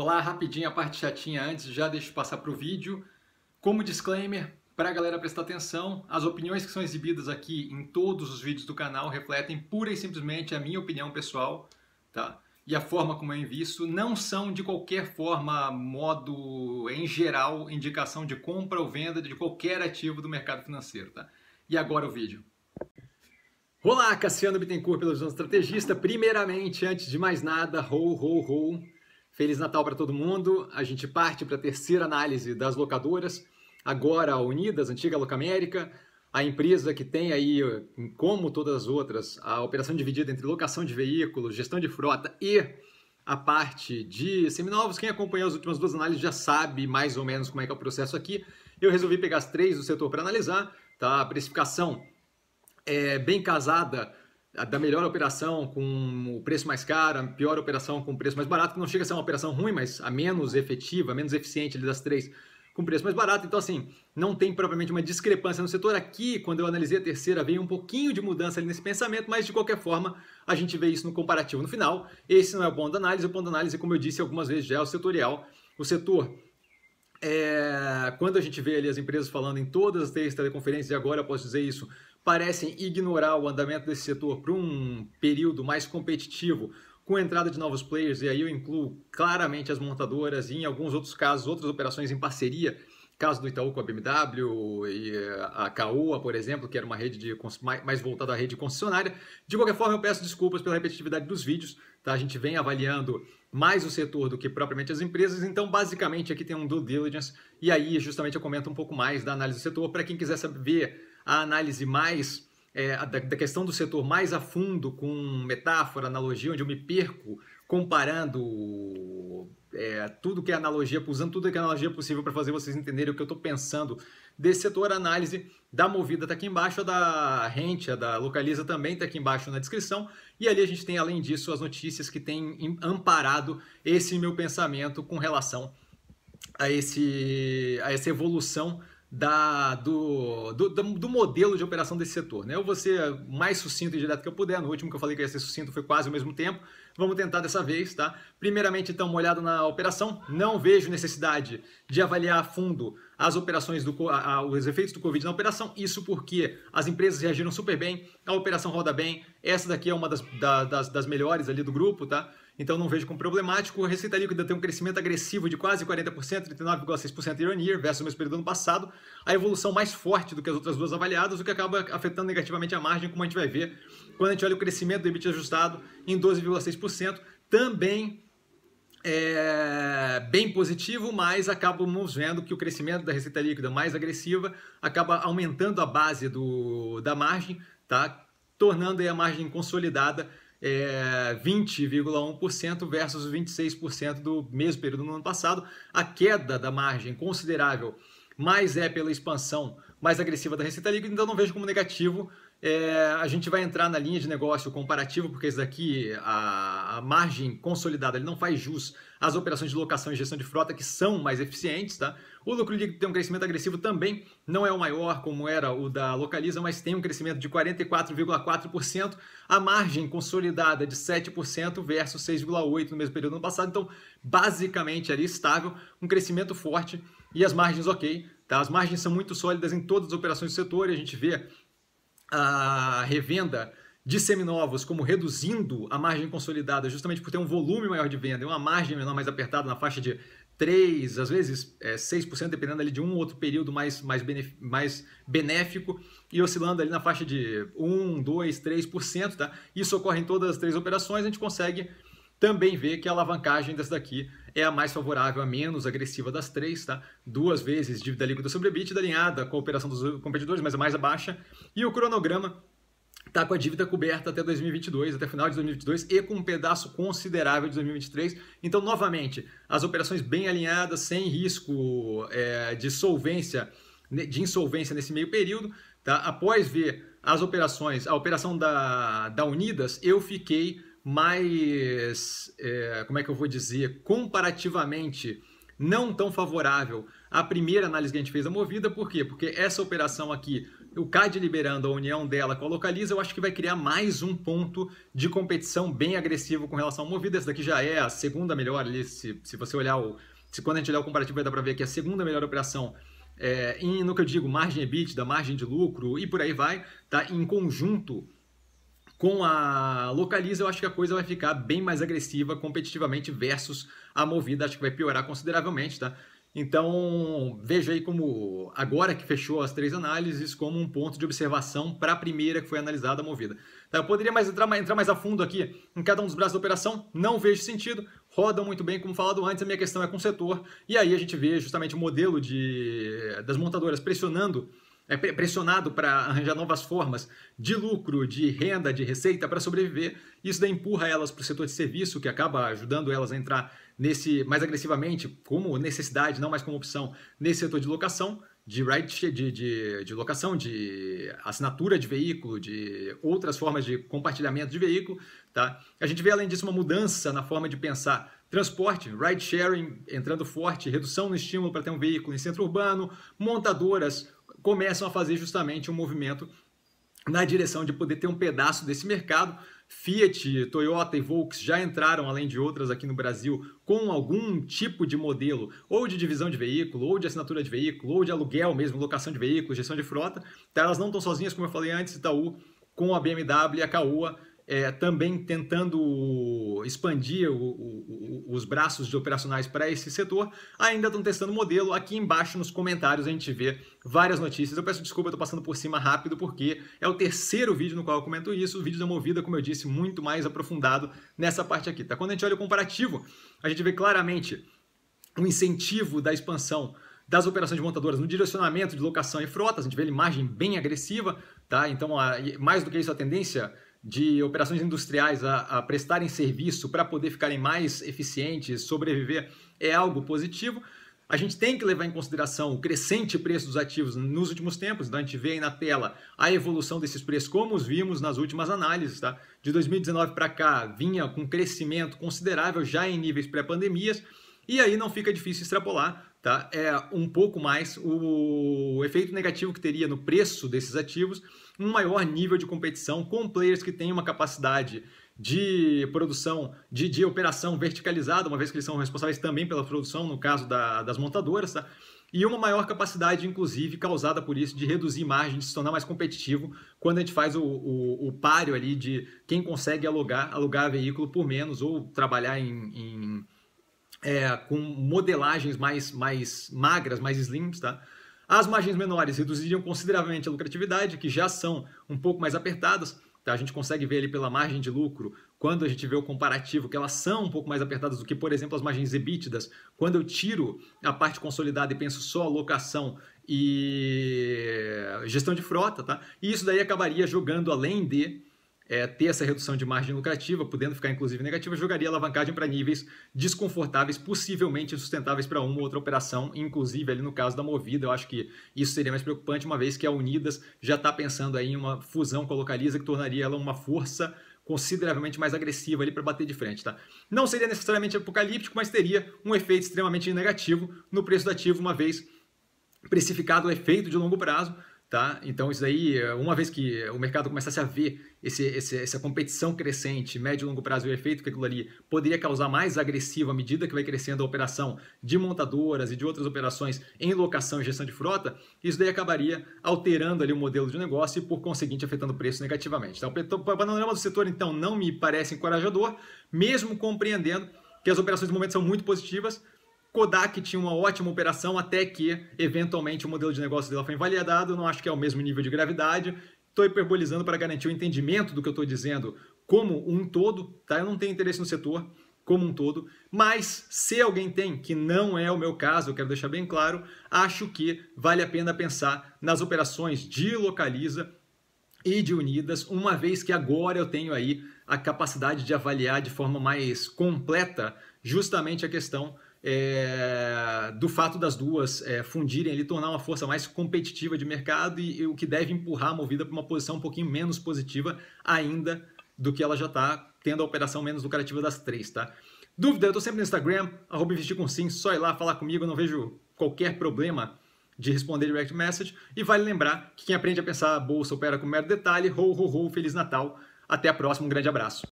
Olá, rapidinho a parte chatinha antes, já deixo passar para o vídeo. Como disclaimer, para a galera prestar atenção, as opiniões que são exibidas aqui em todos os vídeos do canal refletem pura e simplesmente a minha opinião pessoal, tá? E a forma como eu invisto não são de qualquer forma, modo em geral, indicação de compra ou venda de qualquer ativo do mercado financeiro, tá? E agora o vídeo. Olá, Cassiano Bittencourt, pela João estrategista. Primeiramente, antes de mais nada, ho, ho, ho Feliz Natal para todo mundo. A gente parte para a terceira análise das locadoras. Agora a Unidas, antiga Locamérica, a empresa que tem aí, como todas as outras, a operação dividida entre locação de veículos, gestão de frota e a parte de seminovos. Quem acompanhou as últimas duas análises já sabe mais ou menos como é que é o processo aqui. Eu resolvi pegar as três do setor para analisar, tá? A precificação é bem casada da melhor operação com o preço mais caro, a pior operação com o preço mais barato, que não chega a ser uma operação ruim, mas a menos efetiva, a menos eficiente das três, com preço mais barato. Então, assim, não tem propriamente uma discrepância no setor. Aqui, quando eu analisei a terceira, veio um pouquinho de mudança ali nesse pensamento, mas de qualquer forma, a gente vê isso no comparativo no final. Esse não é o ponto da análise. O ponto da análise, como eu disse algumas vezes já, é o setorial. O setor é, quando a gente vê ali as empresas falando em todas as três teleconferências, e agora eu posso dizer isso, parecem ignorar o andamento desse setor para um período mais competitivo, com a entrada de novos players, e aí eu incluo claramente as montadoras e, em alguns outros casos, outras operações em parceria, caso do Itaú com a BMW e eh, a Caoa, por exemplo, que era uma rede de, mais voltada à rede concessionária. De qualquer forma, eu peço desculpas pela repetitividade dos vídeos, tá? A gente vem avaliando mais o setor do que propriamente as empresas, então basicamente aqui tem um due diligence, e aí justamente eu comento um pouco mais da análise do setor para quem quiser saber a análise mais é, da, da, questão do setor mais a fundo, com metáfora, analogia, onde eu me perco comparando é, tudo que é analogia, usando tudo que é analogia possível para fazer vocês entenderem o que eu estou pensando desse setor. A análise da Movida está aqui embaixo, a da Rente, a da Localiza também está aqui embaixo na descrição. E ali a gente tem, além disso, as notícias que têm amparado esse meu pensamento com relação a, esse, a essa evolução da, do, do, do, modelo de operação desse setor. Né? Eu vou ser mais sucinto e direto que eu puder. No último que eu falei que ia ser sucinto foi quase ao mesmo tempo. Vamos tentar dessa vez, tá? Primeiramente, então, uma olhada na operação. Não vejo necessidade de avaliar a fundo as operações do a, a, os efeitos do Covid na operação. Isso porque as empresas reagiram super bem, a operação roda bem. Essa daqui é uma das, da, das, das melhores ali do grupo, tá? Então não vejo como problemático. A receita líquida tem um crescimento agressivo de quase 40%, 39,6% year on year, versus o mesmo período do ano passado. A evolução mais forte do que as outras duas avaliadas, o que acaba afetando negativamente a margem, como a gente vai ver quando a gente olha o crescimento do Ebit ajustado em 12,6%. Também é bem positivo, mas acabamos vendo que o crescimento da receita líquida mais agressiva acaba aumentando a base do, da margem, tá? tornando a margem consolidada é, 20,1% versus 26% do mesmo período no ano passado. A queda da margem considerável, mas é pela expansão mais agressiva da receita líquida, então não vejo como negativo. É, a gente vai entrar na linha de negócio comparativo, porque esse daqui, a margem consolidada, ele não faz jus às operações de locação e gestão de frota que são mais eficientes, tá? O lucro líquido tem um crescimento agressivo também, não é o maior como era o da Localiza, mas tem um crescimento de 44,4%, a margem consolidada de 7% versus 6,8% no mesmo período do ano passado, então basicamente ali estável, um crescimento forte e as margens ok, tá? As margens são muito sólidas em todas as operações do setor e a gente vê a revenda de seminovos como reduzindo a margem consolidada justamente por ter um volume maior de venda e uma margem menor mais apertada na faixa de 3, às vezes é, 6%, dependendo ali de um ou outro período mais, mais, mais benéfico, e oscilando ali na faixa de 1, 2, 3%. Tá? Isso ocorre em todas as três operações, a gente consegue também ver que a alavancagem dessa daqui é a mais favorável, a menos agressiva das três, tá? Duas vezes dívida líquida sobre EBITDA alinhada com a operação dos competidores, mas a mais baixa. E o cronograma está com a dívida coberta até 2022, até final de 2022 e com um pedaço considerável de 2023. Então, novamente, as operações bem alinhadas, sem risco é, de solvência, né, de insolvência nesse meio período. Tá? Após ver as operações, a operação da, da Unidas, eu fiquei mais, é, como é que eu vou dizer, comparativamente não tão favorável à primeira análise que a gente fez da Movida. Por quê? Porque essa operação aqui o CAD liberando a união dela com a Localiza, eu acho que vai criar mais um ponto de competição bem agressivo com relação ao Movida. Essa daqui já é a segunda melhor ali, se, se você olhar o... Se quando a gente olhar o comparativo vai dar para ver que é a segunda melhor operação é, em, no que eu digo, margem EBIT, margem de lucro e por aí vai, tá? Em conjunto com a Localiza, eu acho que a coisa vai ficar bem mais agressiva competitivamente versus a Movida, acho que vai piorar consideravelmente, tá? Então, veja aí como, agora que fechou as três análises, como um ponto de observação para a primeira que foi analisada, movida. Tá, eu poderia mais entrar, entrar mais a fundo aqui em cada um dos braços da operação, não vejo sentido, rodam muito bem, como falado antes, a minha questão é com o setor, e aí a gente vê justamente o modelo de, das montadoras pressionando é pressionado para arranjar novas formas de lucro, de renda, de receita para sobreviver. Isso daí empurra elas para o setor de serviço, que acaba ajudando elas a entrar nesse mais agressivamente, como necessidade, não mais como opção, nesse setor de locação, de ride de, de, de locação, de assinatura de veículo, de outras formas de compartilhamento de veículo. Tá? A gente vê, além disso, uma mudança na forma de pensar Transporte, ride sharing entrando forte, redução no estímulo para ter um veículo em centro urbano, montadoras começam a fazer justamente um movimento na direção de poder ter um pedaço desse mercado. Fiat, Toyota e Volks já entraram, além de outras aqui no Brasil, com algum tipo de modelo, ou de divisão de veículo, ou de assinatura de veículo, ou de aluguel mesmo, locação de veículo, gestão de frota. Então, elas não estão sozinhas, como eu falei antes, Itaú com a BMW e a Caoa é, também tentando expandir o, o, o, os braços operacionais para esse setor, ainda estão testando o modelo. Aqui embaixo nos comentários a gente vê várias notícias. Eu peço desculpa, estou passando por cima rápido, porque é o terceiro vídeo no qual eu comento isso. O vídeo da Movida, como eu disse, muito mais aprofundado nessa parte aqui. Tá? Quando a gente olha o comparativo, a gente vê claramente o incentivo da expansão das operações de montadoras no direcionamento de locação e frotas, a gente vê uma imagem bem agressiva, tá? Então, mais do que isso, a tendência de operações industriais a, a prestarem serviço para poder ficarem mais eficientes, sobreviver, é algo positivo. A gente tem que levar em consideração o crescente preço dos ativos nos últimos tempos, então a gente vê aí na tela a evolução desses preços, como os vimos nas últimas análises, tá? De 2019 para cá, vinha com crescimento considerável já em níveis pré-pandemias, e aí não fica difícil extrapolar tá? é um pouco mais o efeito negativo que teria no preço desses ativos, um maior nível de competição com players que têm uma capacidade de produção, de, de operação verticalizada, uma vez que eles são responsáveis também pela produção, no caso da, das montadoras, tá? e uma maior capacidade, inclusive, causada por isso, de reduzir margem, de se tornar mais competitivo quando a gente faz o, o, o páreo ali de quem consegue alugar, alugar veículo por menos ou trabalhar em, em é, com modelagens mais, mais magras, mais slims, tá? As margens menores reduziriam consideravelmente a lucratividade, que já são um pouco mais apertadas. Tá? A gente consegue ver ali pela margem de lucro, quando a gente vê o comparativo, que elas são um pouco mais apertadas do que, por exemplo, as margens ebítidas. Quando eu tiro a parte consolidada e penso só alocação e gestão de frota, tá? E isso daí acabaria jogando além de é, ter essa redução de margem lucrativa, podendo ficar inclusive negativa, jogaria alavancagem para níveis desconfortáveis, possivelmente sustentáveis para uma ou outra operação, inclusive ali no caso da Movida, eu acho que isso seria mais preocupante, uma vez que a Unidas já está pensando aí em uma fusão com a Localiza que tornaria ela uma força consideravelmente mais agressiva ali para bater de frente, tá? Não seria necessariamente apocalíptico, mas teria um efeito extremamente negativo no preço do ativo, uma vez precificado o efeito de longo prazo, Tá? Então, isso aí, eh, uma vez que o mercado começasse a ver esse, esse, essa competição crescente, médio e longo prazo, e o efeito que aquilo ali poderia causar mais agressivo à medida que vai crescendo a operação de montadoras e de outras operações em locação e gestão de frota, isso daí acabaria alterando ali o modelo de negócio e, por conseguinte, afetando o preço negativamente. Então, o panorama do setor, então, não me parece encorajador, mesmo compreendendo que as operações de momento são muito positivas, Kodak tinha uma ótima operação até que, eventualmente, o modelo de negócio dela foi invalidado. Não acho que é o mesmo nível de gravidade. Estou hiperbolizando para garantir o entendimento do que eu estou dizendo como um todo. Tá? Eu não tenho interesse no setor como um todo, mas se alguém tem, que não é o meu caso, eu quero deixar bem claro, acho que vale a pena pensar nas operações de localiza e de unidas, uma vez que agora eu tenho aí a capacidade de avaliar de forma mais completa justamente a questão é, do fato das duas é, fundirem ele tornar uma força mais competitiva de mercado e, e o que deve empurrar a Movida para uma posição um pouquinho menos positiva ainda do que ela já está, tendo a operação menos lucrativa das três, tá? Dúvida, eu estou sempre no Instagram, arroba investir com sim, só ir lá falar comigo, eu não vejo qualquer problema de responder direct message. E vale lembrar que quem aprende a pensar a bolsa opera com mero detalhe. Ho, ho, ho, Feliz Natal. Até a próxima, um grande abraço.